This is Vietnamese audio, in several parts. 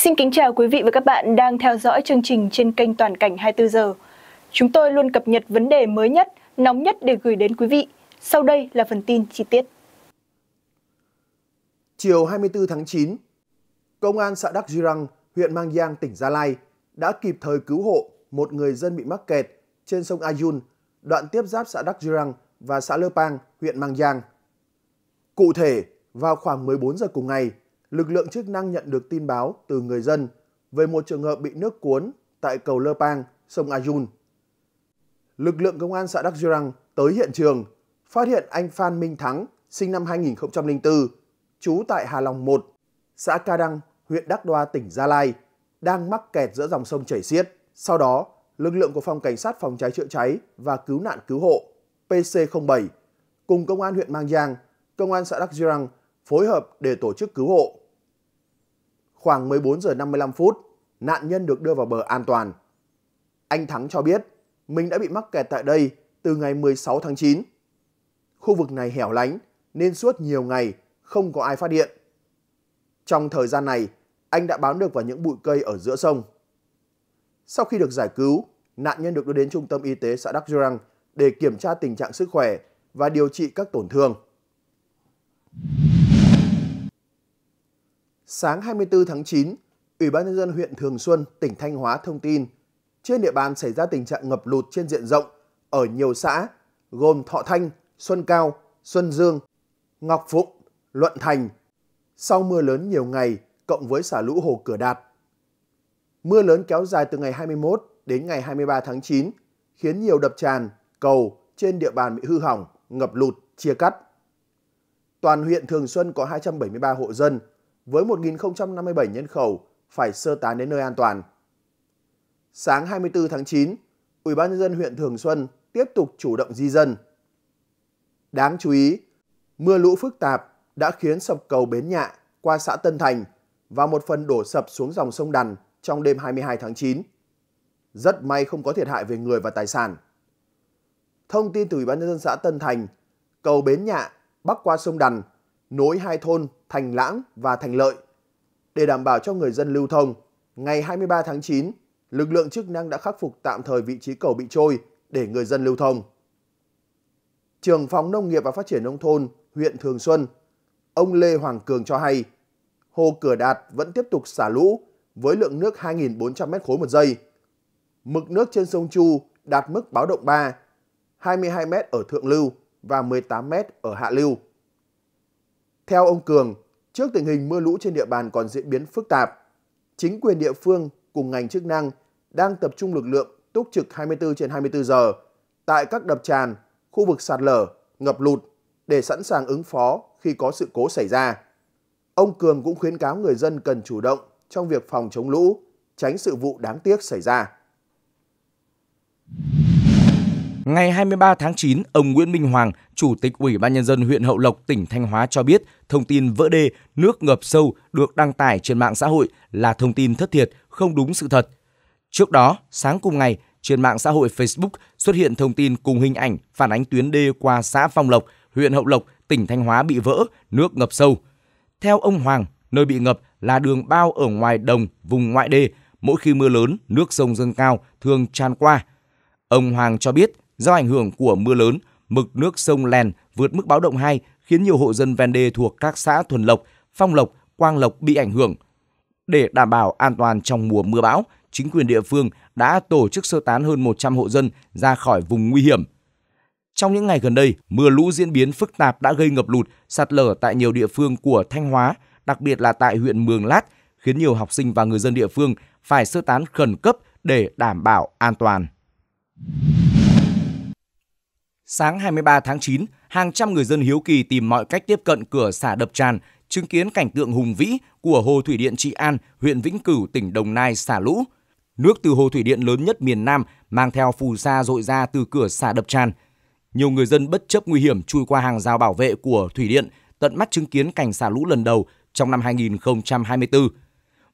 Xin kính chào quý vị và các bạn đang theo dõi chương trình trên kênh Toàn cảnh 24 giờ. Chúng tôi luôn cập nhật vấn đề mới nhất, nóng nhất để gửi đến quý vị. Sau đây là phần tin chi tiết. Chiều 24 tháng 9, Công an xã Đắc Duy Răng, huyện Mang Giang, tỉnh Gia Lai đã kịp thời cứu hộ một người dân bị mắc kẹt trên sông Ayun, đoạn tiếp giáp xã Đắc Duy Răng và xã Lơ Pang, huyện Mang Giang. Cụ thể, vào khoảng 14 giờ cùng ngày, lực lượng chức năng nhận được tin báo từ người dân về một trường hợp bị nước cuốn tại cầu Lơ Pang, sông Ajun. Lực lượng công an xã Đắc Răng tới hiện trường, phát hiện anh Phan Minh Thắng, sinh năm 2004, trú tại Hà Long 1, xã Ca Đăng, huyện Đắc Đoa, tỉnh Gia Lai, đang mắc kẹt giữa dòng sông chảy xiết. Sau đó, lực lượng của Phòng Cảnh sát Phòng cháy chữa cháy và Cứu nạn Cứu hộ PC07 cùng Công an huyện Mang Giang, Công an xã Đắc Răng phối hợp để tổ chức cứu hộ. Khoảng 14 giờ 55 phút, nạn nhân được đưa vào bờ an toàn. Anh Thắng cho biết mình đã bị mắc kẹt tại đây từ ngày 16 tháng 9. Khu vực này hẻo lánh nên suốt nhiều ngày không có ai phát điện. Trong thời gian này, anh đã bám được vào những bụi cây ở giữa sông. Sau khi được giải cứu, nạn nhân được đưa đến trung tâm y tế xã Đắk Răng để kiểm tra tình trạng sức khỏe và điều trị các tổn thương. Sáng 24 tháng 9, Ủy ban nhân dân huyện Thường Xuân, tỉnh Thanh Hóa thông tin, trên địa bàn xảy ra tình trạng ngập lụt trên diện rộng ở nhiều xã gồm Thọ Thanh, Xuân Cao, Xuân Dương, Ngọc Phụng, Luận Thành. Sau mưa lớn nhiều ngày cộng với xả lũ hồ Cửa Đạt. Mưa lớn kéo dài từ ngày 21 đến ngày 23 tháng 9 khiến nhiều đập tràn, cầu trên địa bàn bị hư hỏng, ngập lụt, chia cắt. Toàn huyện Thường Xuân có 273 hộ dân, với 1.057 nhân khẩu phải sơ tán đến nơi an toàn. Sáng 24 tháng 9, Ủy ban nhân dân huyện Thường Xuân tiếp tục chủ động di dân. Đáng chú ý, mưa lũ phức tạp đã khiến sập cầu Bến Nhạ qua xã Tân Thành và một phần đổ sập xuống dòng sông Đằn trong đêm 22 tháng 9. Rất may không có thiệt hại về người và tài sản. Thông tin từ Ủy ban nhân dân xã Tân Thành, cầu Bến Nhạ bắc qua sông Đằn nối hai thôn Thành Lãng và Thành Lợi. Để đảm bảo cho người dân lưu thông, ngày 23 tháng 9, lực lượng chức năng đã khắc phục tạm thời vị trí cầu bị trôi để người dân lưu thông. Trường phòng Nông nghiệp và Phát triển Nông thôn huyện Thường Xuân, ông Lê Hoàng Cường cho hay, hồ Cửa Đạt vẫn tiếp tục xả lũ với lượng nước 2.400 m khối một giây. Mực nước trên sông Chu đạt mức báo động 3, 22 m ở thượng lưu và 18 m ở hạ lưu. Theo ông Cường, trước tình hình mưa lũ trên địa bàn còn diễn biến phức tạp, chính quyền địa phương cùng ngành chức năng đang tập trung lực lượng túc trực 24 trên 24 giờ tại các đập tràn, khu vực sạt lở, ngập lụt để sẵn sàng ứng phó khi có sự cố xảy ra. Ông Cường cũng khuyến cáo người dân cần chủ động trong việc phòng chống lũ, tránh sự vụ đáng tiếc xảy ra. Ngày 23 tháng 9, ông Nguyễn Minh Hoàng, Chủ tịch Ủy ban Nhân dân huyện Hậu Lộc, tỉnh Thanh Hóa cho biết thông tin vỡ đê, nước ngập sâu được đăng tải trên mạng xã hội là thông tin thất thiệt, không đúng sự thật. Trước đó, sáng cùng ngày, trên mạng xã hội Facebook xuất hiện thông tin cùng hình ảnh phản ánh tuyến đê qua xã Phong Lộc, huyện Hậu Lộc, tỉnh Thanh Hóa bị vỡ, nước ngập sâu. Theo ông Hoàng, nơi bị ngập là đường bao ở ngoài đồng, vùng ngoại đê. Mỗi khi mưa lớn, nước sông dâng cao, thường tràn qua. Ông Hoàng cho biết Do ảnh hưởng của mưa lớn, mực nước sông Lèn vượt mức báo động 2 khiến nhiều hộ dân ven đê thuộc các xã Thuần Lộc, Phong Lộc, Quang Lộc bị ảnh hưởng. Để đảm bảo an toàn trong mùa mưa bão, chính quyền địa phương đã tổ chức sơ tán hơn 100 hộ dân ra khỏi vùng nguy hiểm. Trong những ngày gần đây, mưa lũ diễn biến phức tạp đã gây ngập lụt, sạt lở tại nhiều địa phương của Thanh Hóa, đặc biệt là tại huyện Mường Lát, khiến nhiều học sinh và người dân địa phương phải sơ tán khẩn cấp để đảm bảo an toàn. Sáng 23 tháng 9, hàng trăm người dân hiếu kỳ tìm mọi cách tiếp cận cửa xả đập tràn, chứng kiến cảnh tượng hùng vĩ của hồ thủy điện Trị An, huyện Vĩnh Cửu, tỉnh Đồng Nai xả lũ. Nước từ hồ thủy điện lớn nhất miền Nam mang theo phù sa dội ra từ cửa xả đập tràn. Nhiều người dân bất chấp nguy hiểm chui qua hàng rào bảo vệ của thủy điện, tận mắt chứng kiến cảnh xả lũ lần đầu trong năm 2024.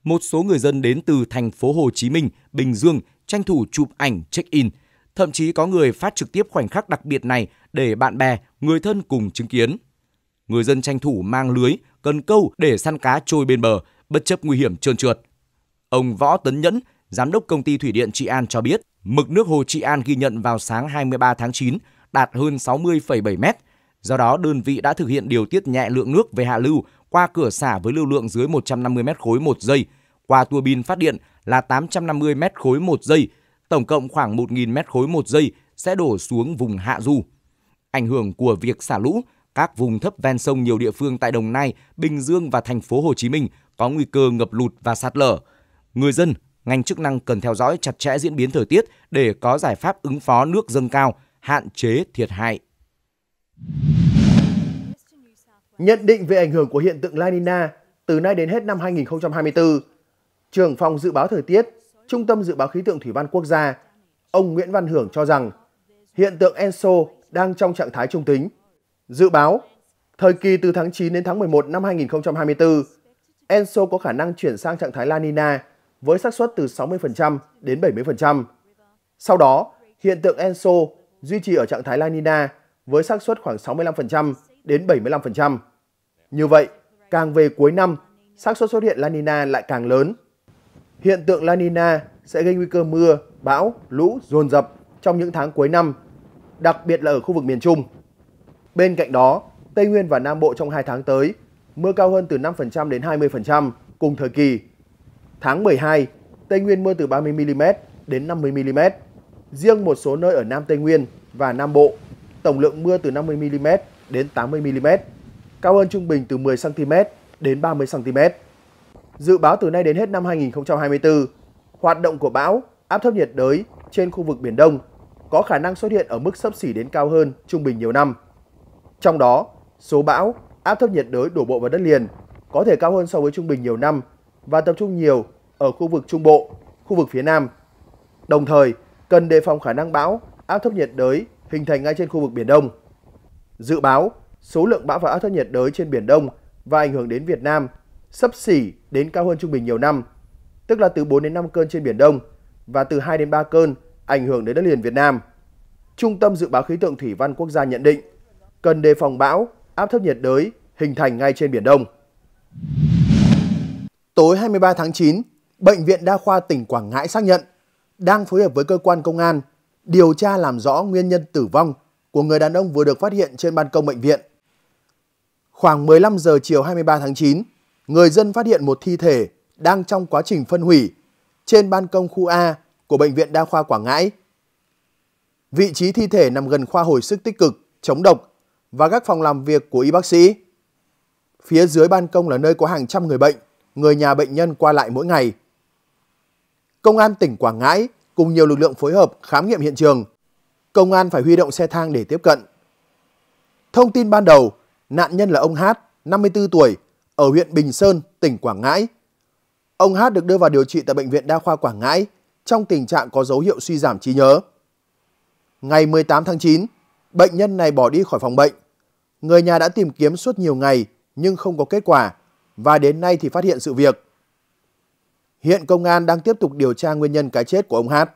Một số người dân đến từ thành phố Hồ Chí Minh, Bình Dương tranh thủ chụp ảnh check-in – Thậm chí có người phát trực tiếp khoảnh khắc đặc biệt này để bạn bè, người thân cùng chứng kiến. Người dân tranh thủ mang lưới, cần câu để săn cá trôi bên bờ, bất chấp nguy hiểm trơn trượt. Ông Võ Tấn Nhẫn, giám đốc công ty thủy điện Trị An cho biết, mực nước hồ Trị An ghi nhận vào sáng 23 tháng 9 đạt hơn 60,7 mét. Do đó, đơn vị đã thực hiện điều tiết nhẹ lượng nước về hạ lưu qua cửa xả với lưu lượng dưới 150 mét khối một giây, qua tua bin phát điện là 850 mét khối một giây tổng cộng khoảng 1.000 mét khối một giây sẽ đổ xuống vùng hạ du. Ảnh hưởng của việc xả lũ, các vùng thấp ven sông nhiều địa phương tại Đồng Nai, Bình Dương và thành phố Hồ Chí Minh có nguy cơ ngập lụt và sạt lở. Người dân, ngành chức năng cần theo dõi chặt chẽ diễn biến thời tiết để có giải pháp ứng phó nước dâng cao, hạn chế thiệt hại. Nhận định về ảnh hưởng của hiện tượng La Nina từ nay đến hết năm 2024, trưởng phòng dự báo thời tiết Trung tâm Dự báo Khí tượng Thủy văn Quốc gia, ông Nguyễn Văn Hưởng cho rằng hiện tượng Enso đang trong trạng thái trung tính. Dự báo, thời kỳ từ tháng 9 đến tháng 11 năm 2024, Enso có khả năng chuyển sang trạng thái La Nina với xác suất từ 60% đến 70%. Sau đó, hiện tượng Enso duy trì ở trạng thái La Nina với xác suất khoảng 65% đến 75%. Như vậy, càng về cuối năm, xác suất xuất hiện La Nina lại càng lớn hiện tượng La Nina sẽ gây nguy cơ mưa, bão, lũ dồn dập trong những tháng cuối năm, đặc biệt là ở khu vực miền Trung. Bên cạnh đó, Tây Nguyên và Nam Bộ trong 2 tháng tới, mưa cao hơn từ 5% đến 20% cùng thời kỳ. Tháng 12, Tây Nguyên mưa từ 30mm đến 50mm. Riêng một số nơi ở Nam Tây Nguyên và Nam Bộ, tổng lượng mưa từ 50mm đến 80mm, cao hơn trung bình từ 10cm đến 30cm. Dự báo từ nay đến hết năm 2024, hoạt động của bão, áp thấp nhiệt đới trên khu vực Biển Đông có khả năng xuất hiện ở mức sấp xỉ đến cao hơn trung bình nhiều năm. Trong đó, số bão, áp thấp nhiệt đới đổ bộ vào đất liền có thể cao hơn so với trung bình nhiều năm và tập trung nhiều ở khu vực Trung Bộ, khu vực phía Nam. Đồng thời, cần đề phòng khả năng bão, áp thấp nhiệt đới hình thành ngay trên khu vực Biển Đông. Dự báo, số lượng bão và áp thấp nhiệt đới trên Biển Đông và ảnh hưởng đến Việt Nam sấp xỉ đến cao hơn trung bình nhiều năm, tức là từ 4 đến 5 cơn trên Biển Đông và từ 2 đến 3 cơn ảnh hưởng đến đất liền Việt Nam. Trung tâm Dự báo Khí tượng Thủy văn Quốc gia nhận định cần đề phòng bão, áp thấp nhiệt đới hình thành ngay trên Biển Đông. Tối 23 tháng 9, Bệnh viện Đa khoa tỉnh Quảng Ngãi xác nhận đang phối hợp với cơ quan công an điều tra làm rõ nguyên nhân tử vong của người đàn ông vừa được phát hiện trên ban công bệnh viện. Khoảng 15 giờ chiều 23 tháng 9, người dân phát hiện một thi thể đang trong quá trình phân hủy trên ban công khu A của Bệnh viện Đa khoa Quảng Ngãi. Vị trí thi thể nằm gần khoa hồi sức tích cực, chống độc và các phòng làm việc của y bác sĩ. Phía dưới ban công là nơi có hàng trăm người bệnh, người nhà bệnh nhân qua lại mỗi ngày. Công an tỉnh Quảng Ngãi cùng nhiều lực lượng phối hợp khám nghiệm hiện trường. Công an phải huy động xe thang để tiếp cận. Thông tin ban đầu, nạn nhân là ông Hát, 54 tuổi, ở huyện Bình Sơn, tỉnh Quảng Ngãi. Ông Hát được đưa vào điều trị tại Bệnh viện Đa khoa Quảng Ngãi trong tình trạng có dấu hiệu suy giảm trí nhớ. Ngày 18 tháng 9, bệnh nhân này bỏ đi khỏi phòng bệnh. Người nhà đã tìm kiếm suốt nhiều ngày nhưng không có kết quả và đến nay thì phát hiện sự việc. Hiện công an đang tiếp tục điều tra nguyên nhân cái chết của ông Hát.